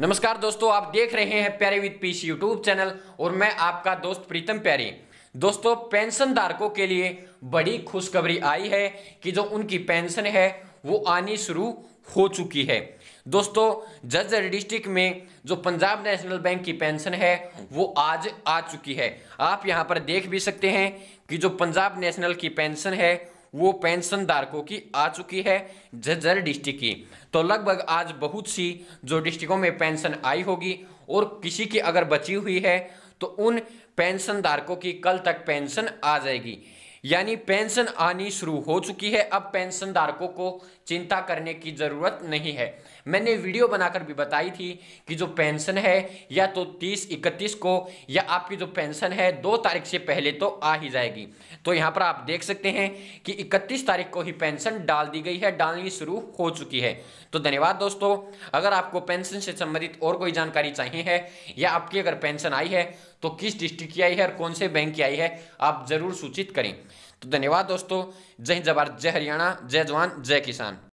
नमस्कार दोस्तों आप देख रहे हैं प्यारे विद पीस यूट्यूब चैनल और मैं आपका दोस्त प्रीतम प्यारे दोस्तों पेंशन धारकों के लिए बड़ी खुशखबरी आई है कि जो उनकी पेंशन है वो आनी शुरू हो चुकी है दोस्तों जजर डिस्ट्रिक्ट में जो पंजाब नेशनल बैंक की पेंशन है वो आज आ चुकी है आप यहाँ पर देख भी सकते हैं कि जो पंजाब नेशनल की पेंशन है वो पेंशन धारकों की आ चुकी है झज्जर डिस्ट्रिक्ट की तो लगभग आज बहुत सी जो डिस्ट्रिक्टों में पेंशन आई होगी और किसी की अगर बची हुई है तो उन पेंशन धारकों की कल तक पेंशन आ जाएगी यानी पेंशन आनी शुरू हो चुकी है अब पेंशन धारकों को चिंता करने की ज़रूरत नहीं है मैंने वीडियो बनाकर भी बताई थी कि जो पेंशन है या तो 30 इकतीस को या आपकी जो पेंशन है दो तारीख से पहले तो आ ही जाएगी तो यहाँ पर आप देख सकते हैं कि 31 तारीख को ही पेंशन डाल दी गई है डालनी शुरू हो चुकी है तो धन्यवाद दोस्तों अगर आपको पेंशन से संबंधित और कोई जानकारी चाहिए है या आपकी अगर पेंशन आई है तो किस डिस्ट्रिक्ट की आई है और कौन से बैंक की आई है आप जरूर सूचित करें तो धन्यवाद दोस्तों जय जवाहर जय हरियाणा जय जवान जय किसान